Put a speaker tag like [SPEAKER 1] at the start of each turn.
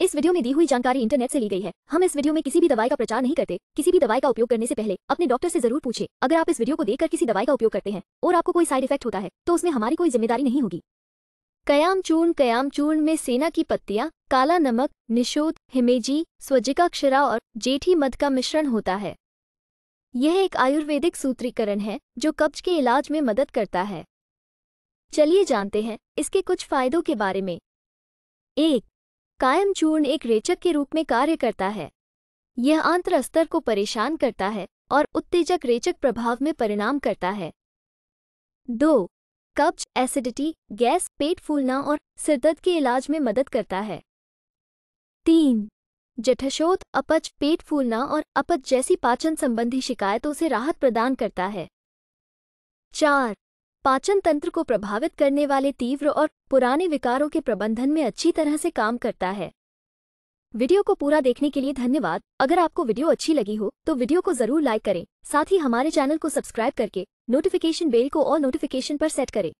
[SPEAKER 1] इस वीडियो में दी हुई जानकारी इंटरनेट से ली गई है हम इस वीडियो में किसी भी दवाई का प्रचार नहीं करते किसी भी दवाई का उपयोग करने से पहले अपने डॉक्टर से जरूर पूछे अगर आप इस वीडियो को देखकर किसी दवाई का उपयोग करते हैं और आपको कोई साइड इफेक्ट होता है तो उसमें हमारी कोई जिम्मेदारी नहीं होगी कयाम चूर्ण कयाम चूर्ण में सेना की पत्तियां काला नमक निशोध हिमेजी स्वजिकाक्षरा और जेठी मध का मिश्रण होता है यह एक आयुर्वेदिक सूत्रीकरण है जो कब्ज के इलाज में मदद करता है चलिए जानते हैं इसके कुछ फायदों के बारे में एक कायम चूर्ण एक रेचक के रूप में कार्य करता है यह आंतर स्तर को परेशान करता है और उत्तेजक रेचक प्रभाव में परिणाम करता है दो कब्ज एसिडिटी गैस पेट फूलना और सिरदर्द के इलाज में मदद करता है तीन जठशोत अपच पेट फूलना और अपच जैसी पाचन संबंधी शिकायतों से राहत प्रदान करता है चार पाचन तंत्र को प्रभावित करने वाले तीव्र और पुराने विकारों के प्रबंधन में अच्छी तरह से काम करता है वीडियो को पूरा देखने के लिए धन्यवाद अगर आपको वीडियो अच्छी लगी हो तो वीडियो को जरूर लाइक करें साथ ही हमारे चैनल को सब्सक्राइब करके नोटिफिकेशन बेल को ऑल नोटिफिकेशन पर सेट करें